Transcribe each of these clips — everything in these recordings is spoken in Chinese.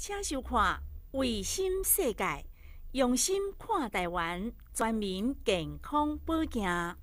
请收看《卫星世界》，用心看台湾全民健康保健。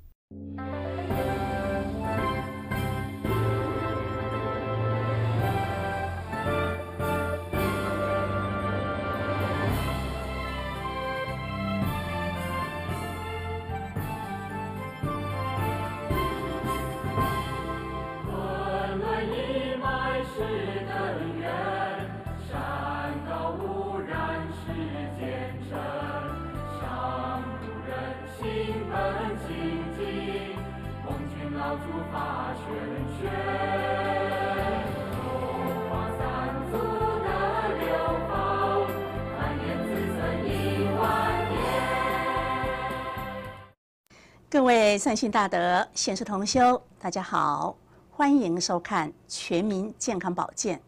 各位善心大德、贤士同修，大家好，欢迎收看《全民健康保健》。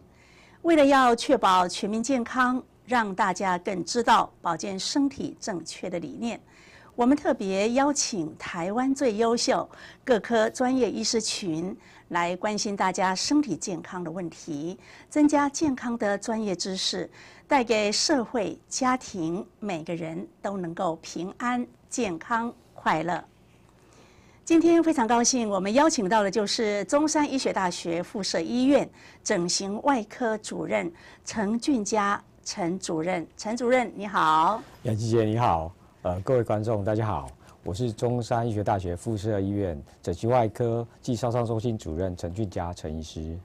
为了要确保全民健康，让大家更知道保健身体正确的理念，我们特别邀请台湾最优秀各科专业医师群来关心大家身体健康的问题，增加健康的专业知识，带给社会、家庭每个人都能够平安、健康、快乐。今天非常高兴，我们邀请到的就是中山医学大学附设医院整形外科主任陈俊佳陈主任。陈主任你好，杨琪姐你好，呃，各位观众大家好，我是中山医学大学附设医院整形外科暨烧伤中心主任陈俊佳陈医师。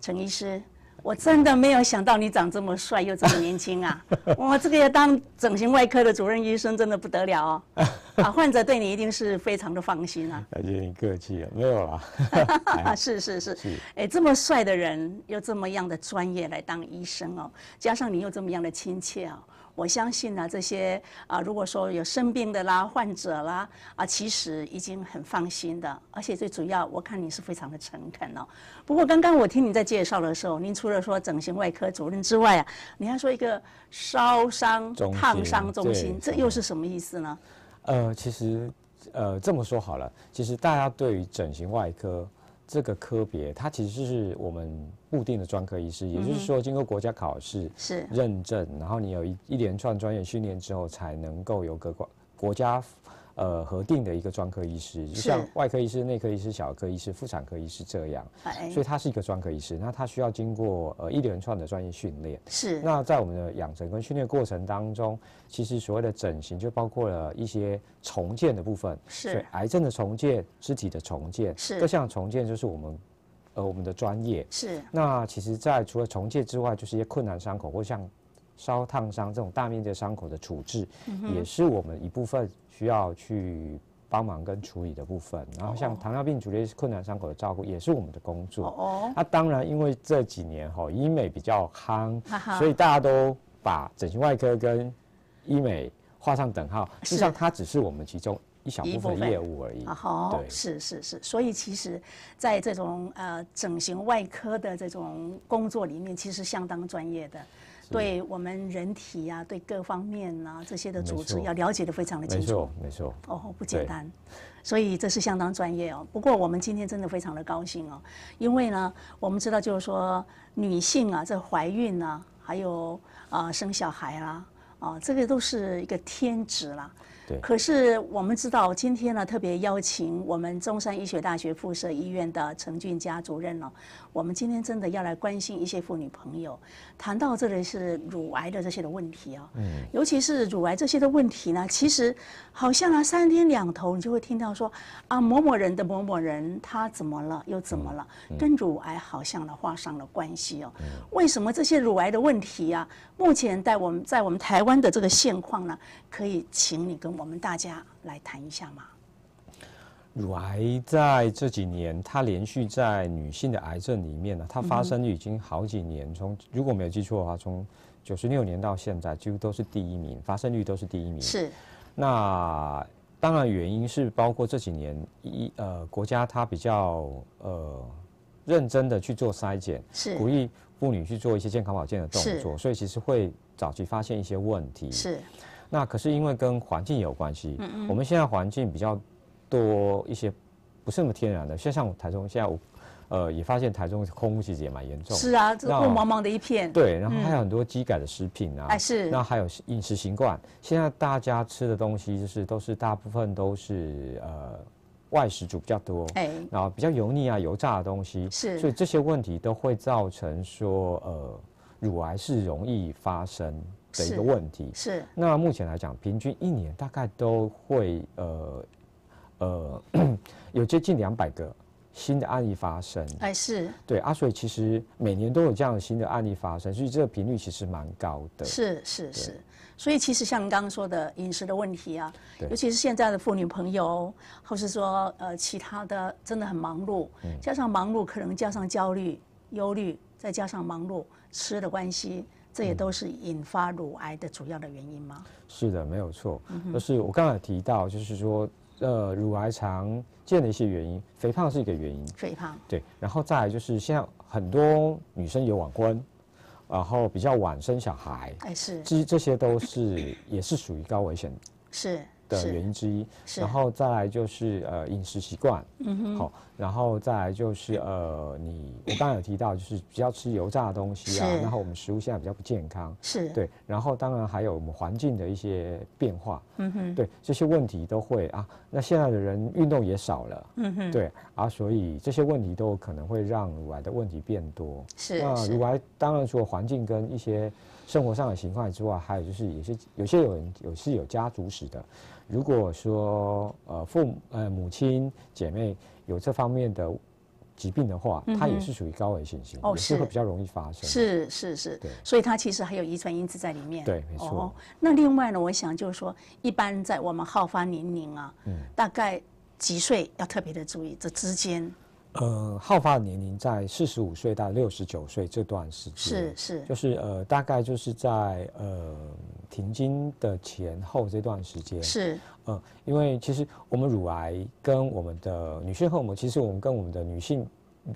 陈医师。我真的没有想到你长这么帅又这么年轻啊！哇，这个要当整形外科的主任医生真的不得了哦，啊，患者对你一定是非常的放心啊。那就你客气啊，没有啦。是是是，哎，这么帅的人又这么样的专业来当医生哦，加上你又这么样的亲切哦。我相信呢，这些啊，如果说有生病的啦、患者啦，啊，其实已经很放心的。而且最主要，我看你是非常的诚恳哦。不过刚刚我听你在介绍的时候，您除了说整形外科主任之外啊，你还说一个烧伤烫伤中心，这又是什么意思呢？呃，其实呃这么说好了，其实大家对于整形外科。这个科别，它其实是我们固定的专科医师，也就是说，经过国家考试认证，然后你有一一连串专业训练之后，才能够有个国国家。呃，核定的一个专科医师，就像外科医师、内科医师、小科医师、妇产科医师这样，所以他是一个专科医师。那他需要经过呃一连串的专业训练。是。那在我们的养成跟训练过程当中，其实所谓的整形就包括了一些重建的部分。是。以癌症的重建、肢体的重建，是各项重建就是我们，呃，我们的专业。是。那其实，在除了重建之外，就是一些困难伤口或像烧烫伤这种大面积伤口的处置，也是我们一部分。需要去帮忙跟处理的部分，然后像糖尿病主类困难伤口的照顾，也是我们的工作。哦，那当然，因为这几年哈医美比较夯，所以大家都把整形外科跟医美画上等号。实际上，它只是我们其中一小部分业务而已。好，是是是，所以其实，在这种呃整形外科的这种工作里面，其实相当专业的。对我们人体啊，对各方面啊这些的组织要了解的非常的清楚，没错，没错，哦，不简单，所以这是相当专业哦。不过我们今天真的非常的高兴哦，因为呢，我们知道就是说女性啊，这怀孕啊，还有啊生小孩啦，啊，这个都是一个天职啦。可是我们知道今天呢，特别邀请我们中山医学大学附设医院的陈俊佳主任了。我们今天真的要来关心一些妇女朋友。谈到这里是乳癌的这些的问题啊，尤其是乳癌这些的问题呢，其实好像呢三天两头你就会听到说啊某某人的某某人他怎么了又怎么了跟乳癌好像呢画上了关系哦。为什么这些乳癌的问题啊，目前在我们在我们台湾的这个现况呢？可以请你跟我们大家来谈一下吗？癌在这几年，它连续在女性的癌症里面呢，它发生率已经好几年，从如果没有记错的话，从九十六年到现在，几乎都是第一名，发生率都是第一名。是。那当然原因是包括这几年一呃国家它比较呃认真的去做筛检，是鼓励妇女去做一些健康保健的动作，所以其实会早期发现一些问题。是。那可是因为跟环境有关系，嗯嗯，我们现在环境比较。多一些不是那么天然的，像像台中现在，我，呃，也发现台中空屋其实也蛮严重。是啊，这雾茫茫的一片。对，然后还有很多机改的食品啊，是。那还有饮食习惯，现在大家吃的东西就是都是大部分都是呃外食煮比较多，哎，然后比较油腻啊，油炸的东西。是。所以这些问题都会造成说呃，乳癌是容易发生的一个问题。是。那目前来讲，平均一年大概都会呃。呃，有接近两百个新的案例发生。哎，是，对啊，所以其实每年都有这样的新的案例发生，所以这个频率其实蛮高的。是是是，所以其实像刚刚说的饮食的问题啊，尤其是现在的妇女朋友，或是说呃其他的真的很忙碌，加上忙碌可能加上焦虑、忧虑，再加上忙碌吃的关系，这也都是引发乳癌的主要的原因吗？是的，没有错。就是我刚才提到，就是说。呃，乳癌常见的一些原因，肥胖是一个原因。肥胖。对，然后再来就是现在很多女生有晚婚，然后比较晚生小孩，哎，是，这这些都是也是属于高危险。是。的原因之一，然后再来就是呃饮食习惯，嗯哼，好，然后再来就是呃你我刚刚有提到就是比较吃油炸的东西啊，然后我们食物现在比较不健康，是，对，然后当然还有我们环境的一些变化，嗯哼，对这些问题都会啊，那现在的人运动也少了，嗯哼，对啊，所以这些问题都可能会让乳癌的问题变多，是，那乳癌当然说环境跟一些。生活上的情况之外，还有就是，有些有些有人有是有家族史的。如果说呃，父呃母亲姐妹有这方面的疾病的话，它也是属于高危险型，也是会比较容易发生。是是是，所以它其实还有遗传因子在里面。对，没错。那另外呢，我想就是说，一般在我们好发年龄啊，大概几岁要特别的注意这之间。呃，好发的年龄在四十五岁到六十九岁这段时间，是是，就是呃，大概就是在呃停经的前后这段时间，是呃，因为其实我们乳癌跟我们的女性荷尔蒙，其实我们跟我们的女性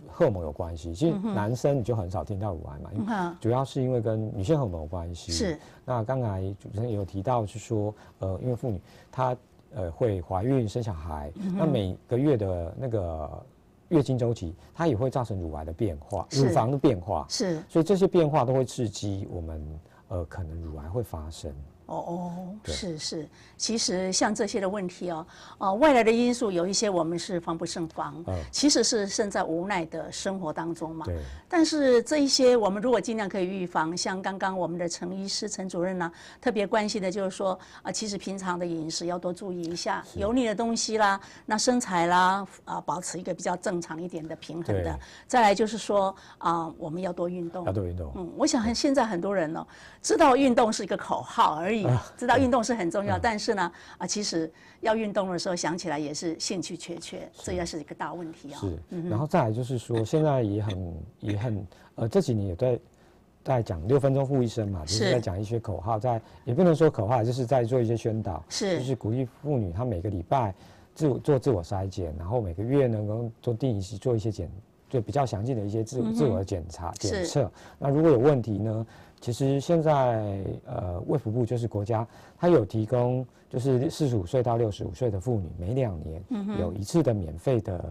荷尔蒙有关系。其实男生你就很少听到乳癌嘛，主要是因为跟女性荷尔蒙有关系。是。那刚才主持人也有提到，是说呃，因为妇女她呃会怀孕生小孩，那每个月的那个。月经周期，它也会造成乳癌的变化，乳房的变化，是，所以这些变化都会刺激我们，呃，可能乳癌会发生。哦哦，是是，其实像这些的问题哦，哦，外来的因素有一些我们是防不胜防，嗯，其实是身在无奈的生活当中嘛，对。但是这一些我们如果尽量可以预防，像刚刚我们的陈医师、陈主任呢，特别关心的就是说，啊其实平常的饮食要多注意一下，油腻的东西啦，那身材啦，啊保持一个比较正常一点的平衡的。再来就是说啊，我们要多运动，多运动。嗯，我想现在很多人呢，知道运动是一个口号而。知道运动是很重要，但是呢，啊，其实要运动的时候想起来也是兴趣缺缺，这也是一个大问题啊。是，然后再来就是说，现在也很也很呃，这几年也在在讲六分钟护医生嘛，就是在讲一些口号，在也不能说口号，就是在做一些宣导，是，就是鼓励妇女她每个礼拜自我做自我筛检，然后每个月呢，跟做定期做一些检，就比较详尽的一些自自我检查检测。那如果有问题呢？其实现在，呃，卫福部就是国家，它有提供，就是四十五岁到六十五岁的妇女，每两年有一次的免费的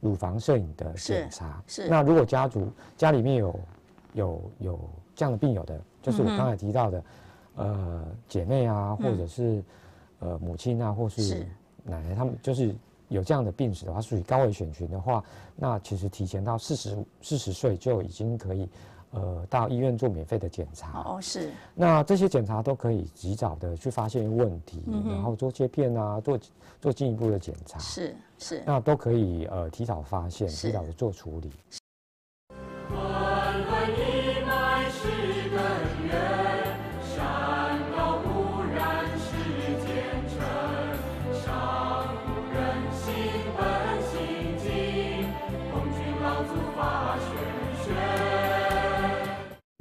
乳房摄影的检查。是。那如果家族家里面有有有这样的病友的，就是我刚才提到的，呃，姐妹啊，或者是呃母亲啊，或是奶奶，他们就是有这样的病史的话，属于高危选群的话，那其实提前到四十四十岁就已经可以。呃，到医院做免费的检查，哦，是。那这些检查都可以及早的去发现问题，然后做切片啊，做做进一步的检查，是是，那都可以呃提早发现，提早的做处理。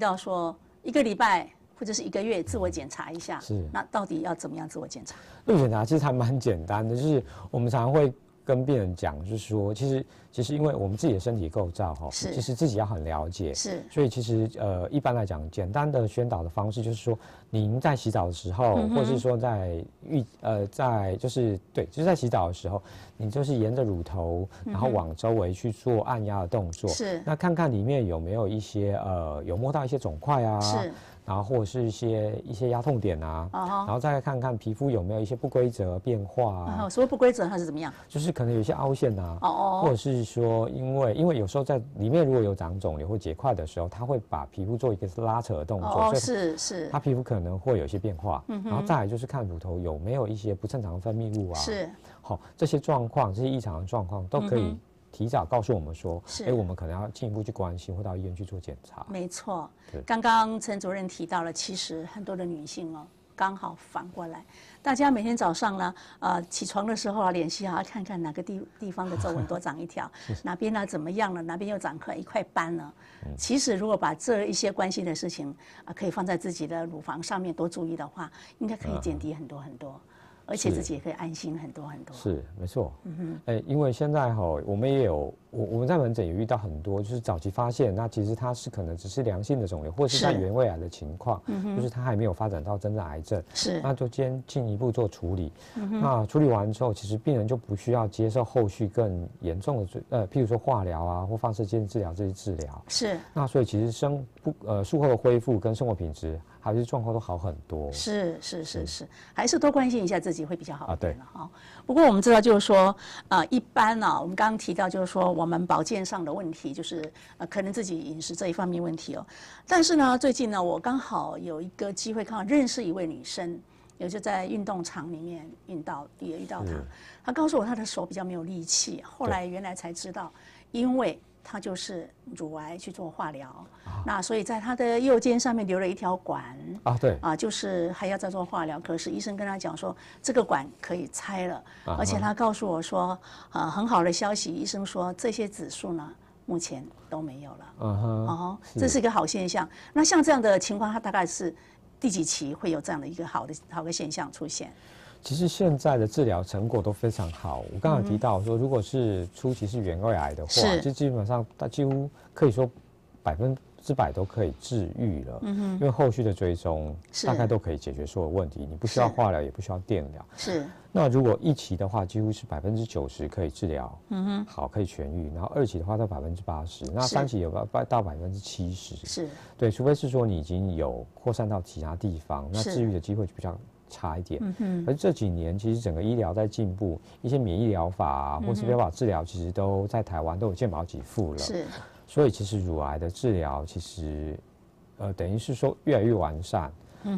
要说一个礼拜或者是一个月自我检查一下，是那到底要怎么样自我检查？自我检查其实还蛮简单的，就是我们常常会。跟病人讲，就是说，其实其实因为我们自己的身体构造哈，其实自己要很了解，是。所以其实呃，一般来讲，简单的宣导的方式就是说，您在洗澡的时候，或是说在浴呃在就是对，就是在洗澡的时候，你就是沿着乳头，然后往周围去做按压的动作，是。那看看里面有没有一些呃，有摸到一些肿块啊，是。然后或者是一些一些压痛点啊，然后再来看看皮肤有没有一些不规则变化啊？什么不规则还是怎么样？就是可能有些凹陷啊，哦哦，或者是说因为因为有时候在里面如果有长肿瘤或结块的时候，他会把皮肤做一个拉扯的动作，是是，他皮肤可能会有一些变化，嗯，然后再来就是看乳头有没有一些不正常的分泌物啊？是，好，这些状况这些异常的状况都可以。提早告诉我们说，哎，我们可能要进一步去关心，或到医院去做检查。没错，刚刚陈主任提到了，其实很多的女性哦，刚好反过来，大家每天早上呢，呃，起床的时候啊，脸洗好，看看哪个地地方的皱纹多长一条，哪边呢怎么样了，哪边又长开一块斑了。其实如果把这一些关心的事情啊，可以放在自己的乳房上面多注意的话，应该可以减低很多很多。而且自己也可以安心很多很多。是，没错。嗯哼，哎，因为现在哈，我们也有。我我们在门诊也遇到很多，就是早期发现，那其实它是可能只是良性的肿瘤，或是在原位癌的情况，就是它还没有发展到真正癌症。是，那就先进一步做处理。那处理完之后，其实病人就不需要接受后续更严重的治，呃，譬如说化疗啊，或放射线治疗这些治疗。是。那所以其实生不呃术后的恢复跟生活品质还是状况都好很多。是是是是，还是多关心一下自己会比较好。啊对了哈，不过我们知道就是说呃，一般呢，我们刚刚提到就是说。我们保健上的问题，就是呃，可能自己饮食这一方面问题哦。但是呢，最近呢，我刚好有一个机会，刚好认识一位女生，也就在运动场里面运到，也遇到她。她告诉我，她的手比较没有力气。后来原来才知道，因为。他就是乳癌去做化疗，那所以在他的右肩上面留了一条管啊，对啊，就是还要再做化疗。可是医生跟他讲说，这个管可以拆了，而且他告诉我说，呃，很好的消息，医生说这些指数呢目前都没有了，哦，这是一个好现象。那像这样的情况，他大概是第几期会有这样的一个好的好的现象出现？其实现在的治疗成果都非常好。我刚刚提到说，如果是初期是原位癌的话，就基本上它几乎可以说百分之百都可以治愈了。嗯哼，因为后续的追踪大概都可以解决所有问题，你不需要化疗，也不需要电疗。是。那如果一期的话，几乎是百分之九十可以治疗。嗯哼，好，可以痊愈。然后二期的话，到百分之八十。那三期有到百分之七十。是对，除非是说你已经有扩散到其他地方，那治愈的机会就比较。差一点，而这几年其实整个医疗在进步，一些免疫疗法、或是标法治疗，其实都在台湾都有健保给付了。是，所以其实乳癌的治疗，其实呃，等于是说越来越完善。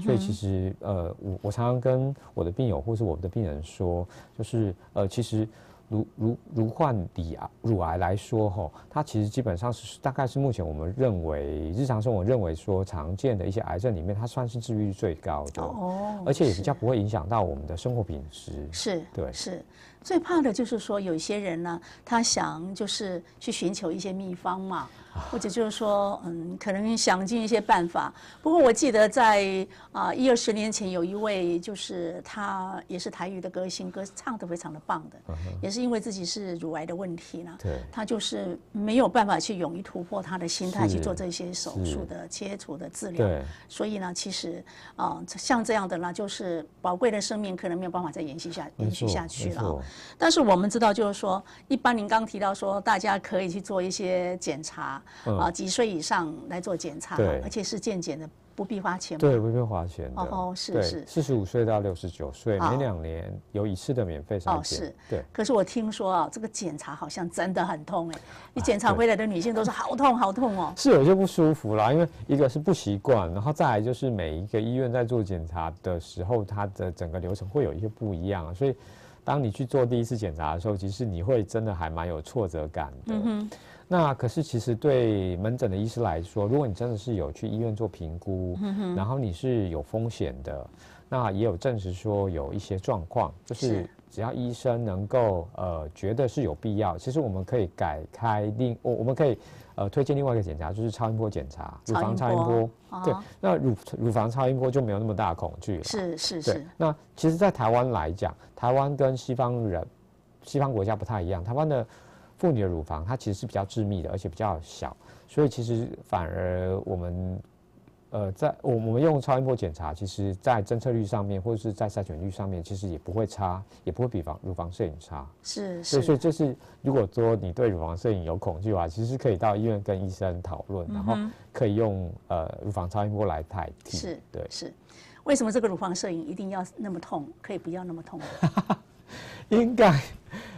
所以其实呃，我我常常跟我的病友或是我的病人说，就是呃，其实。如如如患乳癌，乳癌来说，吼，它其实基本上是大概是目前我们认为日常生活认为说常见的一些癌症里面，它算是治愈率最高的，哦，而且也比较不会影响到我们的生活品质，是，对，是。最怕的就是说，有些人呢，他想就是去寻求一些秘方嘛，或者就是说，嗯，可能想尽一些办法。不过我记得在啊一二十年前，有一位就是他也是台语的歌星，歌唱的非常的棒的，也是因为自己是乳癌的问题呢。对。他就是没有办法去勇于突破他的心态去做这些手术的切除的治疗，所以呢，其实啊，像这样的呢，就是宝贵的生命可能没有办法再延续下延续下去了。但是我们知道，就是说，一般您刚提到说，大家可以去做一些检查，啊，几岁以上来做检查，而且是健检的，不必花钱，对，不必花钱。哦哦，是是。四十五岁到六十九岁，每两年有一次的免费体检。哦，是，对。可是我听说啊，这个检查好像真的很痛哎，你检查回来的女性都是好痛好痛哦。是，有些不舒服啦，因为一个是不习惯，然后再来就是每一个医院在做检查的时候，它的整个流程会有一些不一样，所以。当你去做第一次检查的时候，其实你会真的还蛮有挫折感的。那可是其实对门诊的医师来说，如果你真的是有去医院做评估，然后你是有风险的，那也有证实说有一些状况就是。只要医生能够呃觉得是有必要，其实我们可以改开另我我们可以呃推荐另外一个检查，就是超音波检查，乳房超音波，对，那乳乳房超音波就没有那么大恐惧了。是是是。那其实，在台湾来讲，台湾跟西方人西方国家不太一样，台湾的妇女的乳房它其实是比较致密的，而且比较小，所以其实反而我们。呃，在我我们用超音波检查，其实在侦测率上面或者是在筛选率上面，其实也不会差，也不会比防乳房摄影差。是是。所以就是，如果说你对乳房摄影有恐惧的话，其实可以到医院跟医生讨论，然后可以用呃乳房超音波来代替。是。对。是。为什么这个乳房摄影一定要那么痛？可以不要那么痛 应该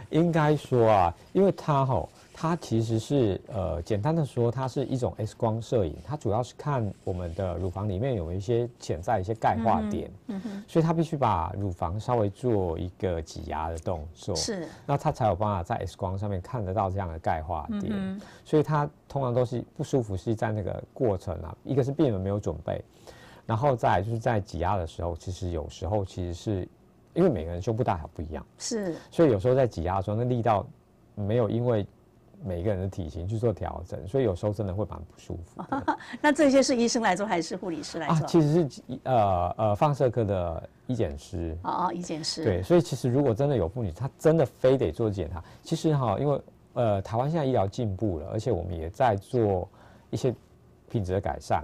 应该说啊，因为它吼。它其实是呃，简单的说，它是一种 X 光摄影，它主要是看我们的乳房里面有一些潜在一些钙化点，所以它必须把乳房稍微做一个挤压的动作，是，那它才有办法在 X 光上面看得到这样的钙化点，所以它通常都是不舒服是在那个过程啊，一个是病人没有准备，然后再就是在挤压的时候，其实有时候其实是因为每个人胸部大小不一样，是，所以有时候在挤压的时候，那力道没有因为。每个人的体型去做调整，所以有时候真的会蛮不舒服。那这些是医生来做还是护理师来做？啊，其实是呃呃放射科的医检师。哦哦，医检师。对，所以其实如果真的有妇女，她真的非得做检查，其实哈，因为呃台湾现在医疗进步了，而且我们也在做一些品质的改善。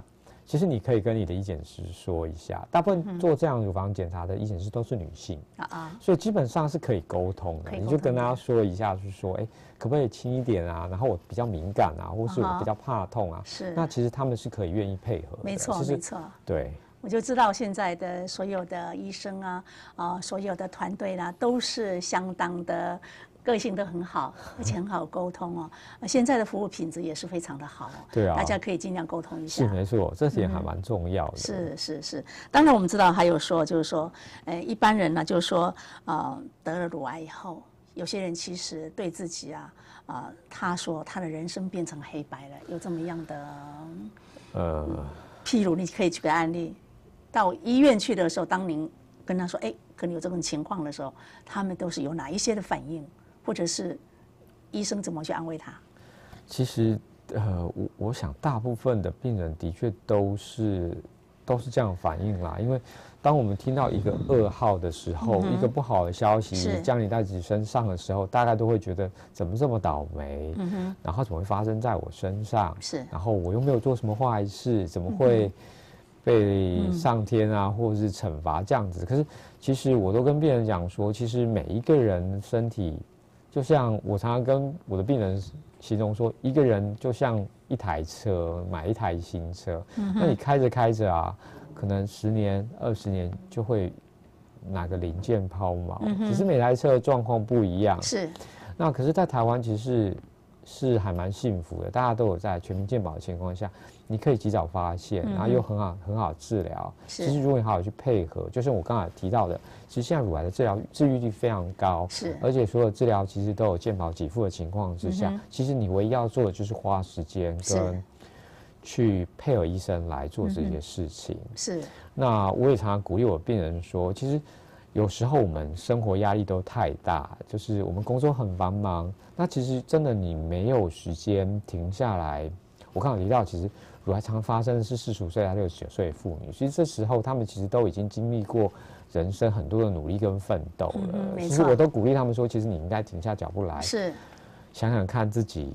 其实你可以跟你的医检师说一下，大部分做这样乳房检查的医检师都是女性，啊啊，所以基本上是可以沟通的。你就跟他说一下，就是说，哎，可不可以轻一点啊？然后我比较敏感啊，或是我比较怕痛啊。是，那其实他们是可以愿意配合。没错，没错，对。我就知道现在的所有的医生啊，啊，所有的团队啊，都是相当的。个性都很好，而且很好沟通哦。现在的服务品质也是非常的好，对啊，大家可以尽量沟通一下。是没错，这点还蛮重要的。是是是，当然我们知道还有说，就是说，呃，一般人呢，就是说，啊，得了乳癌以后，有些人其实对自己啊，啊，他说他的人生变成黑白了，有这么样的，呃，譬如你可以举个案例，到医院去的时候，当您跟他说，哎，可能有这种情况的时候，他们都是有哪一些的反应？或者是医生怎么去安慰他？其实，呃，我我想大部分的病人的确都是都是这样反应啦。因为当我们听到一个噩耗的时候，一个不好的消息降临在自己身上的时候，大概都会觉得怎么这么倒霉？嗯然后怎么会发生在我身上？是，然后我又没有做什么坏事，怎么会被上天啊，或者是惩罚这样子？可是，其实我都跟病人讲说，其实每一个人身体。就像我常常跟我的病人形容说，一个人就像一台车，买一台新车，那你开着开着啊，可能十年、二十年就会哪个零件抛锚，只是每台车的状况不一样。是，那可是，在台湾其实。是还蛮幸福的，大家都有在全民健保的情况下，你可以及早发现，然后又很好很好治疗。其实如果你好好去配合，就像我刚才提到的，其实现在乳癌的治疗治愈率非常高，是，而且所有治疗其实都有健保给付的情况之下，其实你唯一要做的就是花时间跟去配合医生来做这些事情。是，那我也常常鼓励我病人说，其实。有时候我们生活压力都太大，就是我们工作很繁忙。那其实真的你没有时间停下来。我刚刚提到，其实乳癌常发生的是四十五岁到六十九岁的妇女，其实这时候他们其实都已经经历过人生很多的努力跟奋斗了。其实我都鼓励他们说，其实你应该停下脚步来，是想想看自己。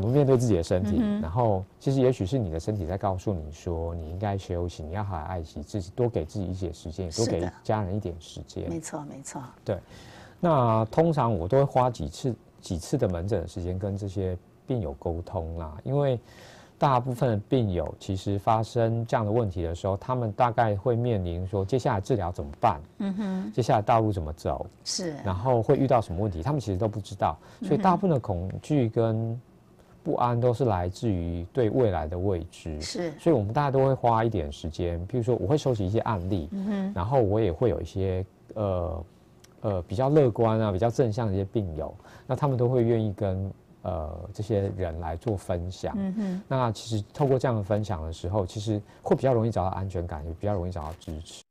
怎么面对自己的身体？然后其实也许是你的身体在告诉你说，你应该休息，你要好好爱惜自己，多给自己一些时间，也多给家人一点时间。没错，没错。对，那通常我都会花几次几次的门诊的时间跟这些病友沟通啦，因为大部分的病友其实发生这样的问题的时候，他们大概会面临说接下来治疗怎么办？嗯哼，接下来道路怎么走？是，然后会遇到什么问题？他们其实都不知道，所以大部分的恐惧跟不安都是来自于对未来的未知，是，所以我们大家都会花一点时间，譬如说我会收集一些案例，嗯哼，然后我也会有一些呃呃比较乐观啊、比较正向的一些病友，那他们都会愿意跟呃这些人来做分享，嗯哼，那其实透过这样的分享的时候，其实会比较容易找到安全感，也比较容易找到支持。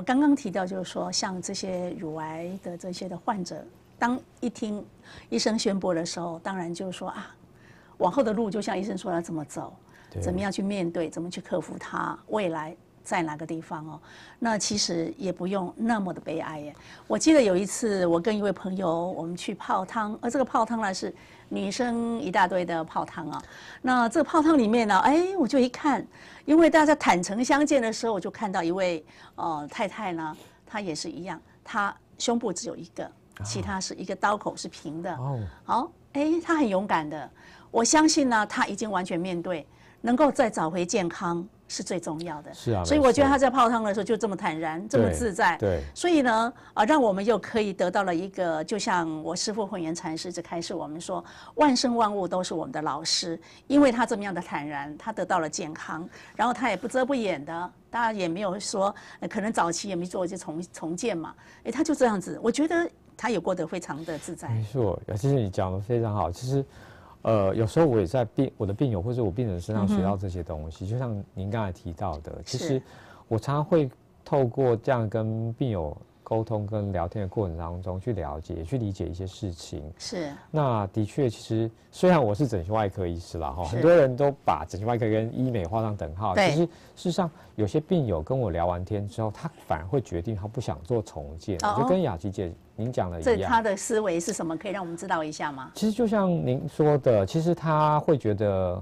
我刚刚提到，就是说，像这些乳癌的这些的患者，当一听医生宣布的时候，当然就是说啊，往后的路就像医生说要怎么走，怎么样去面对，怎么去克服它，未来。在哪个地方哦？那其实也不用那么的悲哀耶。我记得有一次，我跟一位朋友，我们去泡汤，而这个泡汤呢是女生一大堆的泡汤啊。那这个泡汤里面呢，哎，我就一看，因为大家坦诚相见的时候，我就看到一位呃太太呢，她也是一样，她胸部只有一个，其他是一个刀口是平的。哦，好，哎，她很勇敢的，我相信呢，她已经完全面对，能够再找回健康。是最重要的，所以我觉得他在泡汤的时候就这么坦然，这么自在。对。所以呢，啊，让我们又可以得到了一个，就像我师父慧元禅师就开始我们说，万生万物都是我们的老师，因为他这么样的坦然，他得到了健康，然后他也不遮不掩的，大家也没有说，可能早期也没做一些重重建嘛，哎，他就这样子，我觉得他也过得非常的自在。没错，其实你讲的非常好，其实。呃，有时候我也在病我的病友或者我病人身上学到这些东西，就像您刚才提到的，其实我常常会透过这样跟病友。沟通跟聊天的过程当中，去了解、去理解一些事情。是。那的确，其实虽然我是整形外科医师啦，哈，很多人都把整形外科跟医美画上等号。其实，事实上，有些病友跟我聊完天之后，他反而会决定他不想做重建。哦。就跟雅琪姐您讲的一样。这他的思维是什么？可以让我们知道一下吗？其实就像您说的，其实他会觉得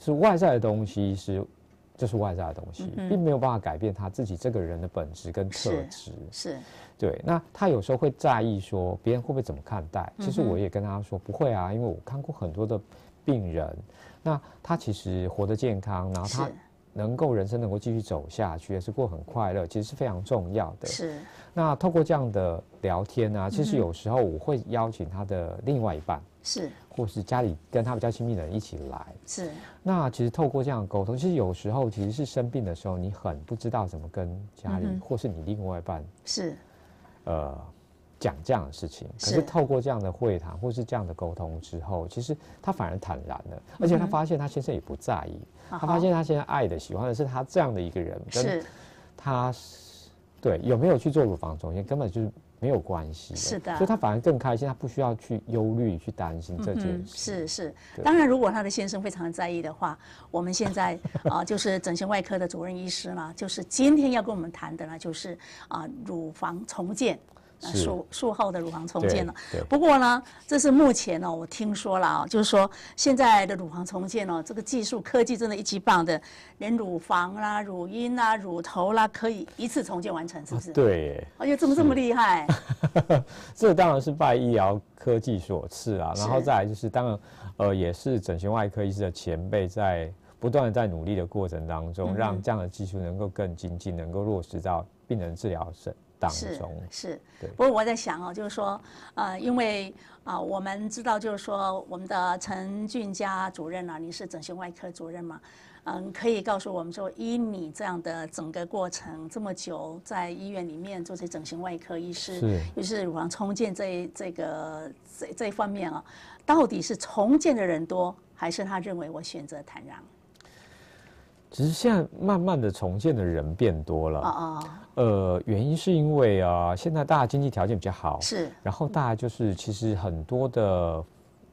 是外在的东西是。这是外在的东西，并没有办法改变他自己这个人的本质跟特质。是，对。那他有时候会在意说别人会不会怎么看待？其实我也跟他说不会啊，因为我看过很多的病人，那他其实活得健康，然后他。能够人生能够继续走下去，也是过很快乐，其实是非常重要的。是。那透过这样的聊天啊，其实有时候我会邀请他的另外一半，是，或是家里跟他比较亲密的人一起来。是。那其实透过这样的沟通，其实有时候其实是生病的时候，你很不知道怎么跟家里或是你另外一半，是，呃。讲这样的事情，可是透过这样的会谈或是这样的沟通之后，其实他反而坦然了，而且他发现他先生也不在意，他发现他现在爱的、喜欢的是他这样的一个人，是，他是对有没有去做乳房重建根本就是没有关系是的，所以他反而更开心，他不需要去忧虑、去担心这件事。是是，当然如果他的先生非常在意的话，我们现在啊就是整形外科的主任医师呢，就是今天要跟我们谈的呢就是啊乳房重建。术术后的乳房重建了。不过呢，这是目前呢，我听说了啊，就是说现在的乳房重建哦，这个技术科技真的一级棒的，连乳房啦、乳晕啦、乳头啦，可以一次重建完成，是不是？对。哎呦，怎么这么厉害？这当然是拜医疗科技所赐啊。然后再来就是，当然，呃，也是整形外科医师的前辈在不断在努力的过程当中，让这样的技术能够更精进，能够落实到病人治疗上。是是，不过我在想哦，就是说，呃，因为啊，我们知道，就是说，我们的陈俊佳主任啊，你是整形外科主任嘛，嗯，可以告诉我们说，以你这样的整个过程这么久在医院里面做这整形外科，医是，一是乳房重建这这个这这一方面啊，到底是重建的人多，还是他认为我选择坦然？只是现在慢慢的重建的人变多了，呃，原因是因为啊，现在大家经济条件比较好，是，然后大家就是其实很多的，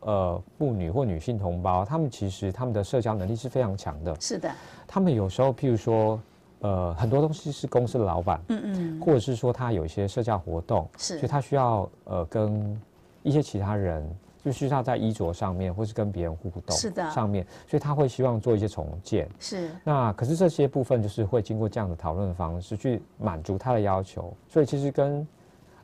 呃，妇女或女性同胞，她们其实她们的社交能力是非常强的，是的，她们有时候譬如说，呃，很多东西是公司的老板，嗯嗯，或者是说他有一些社交活动，是，所以他需要呃跟一些其他人。就需要在衣着上面，或是跟别人互动是的上面，所以他会希望做一些重建。是。那可是这些部分就是会经过这样的讨论的方式去满足他的要求。所以其实跟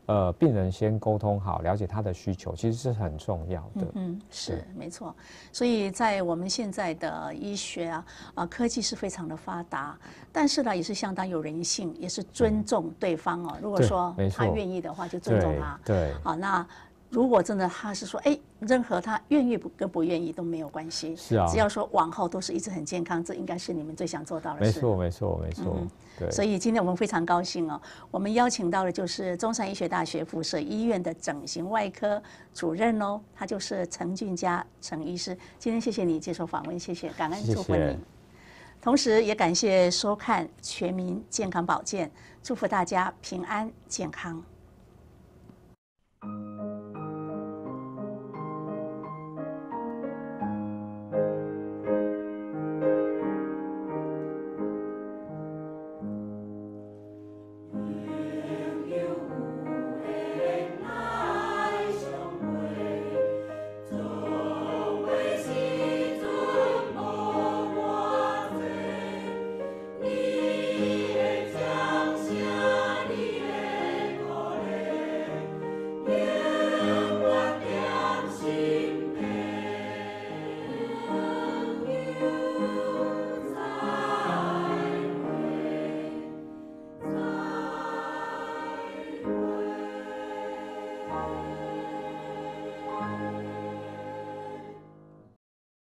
呃病人先沟通好，了解他的需求，其实是很重要的。嗯，是没错。所以在我们现在的医学啊啊科技是非常的发达，但是呢也是相当有人性，也是尊重对方哦。如果说他愿意的话，就尊重他。对。好，那。如果真的他是说，哎，任何他愿意不跟不愿意都没有关系，是啊，只要说往后都是一直很健康，这应该是你们最想做到的事。没错，没错，没错。对。所以今天我们非常高兴哦，我们邀请到的就是中山医学大学辐射医院的整形外科主任哦，他就是陈俊佳陈医师。今天谢谢你接受访问，谢谢，感恩祝福你。同时也感谢收看《全民健康保健》，祝福大家平安健康。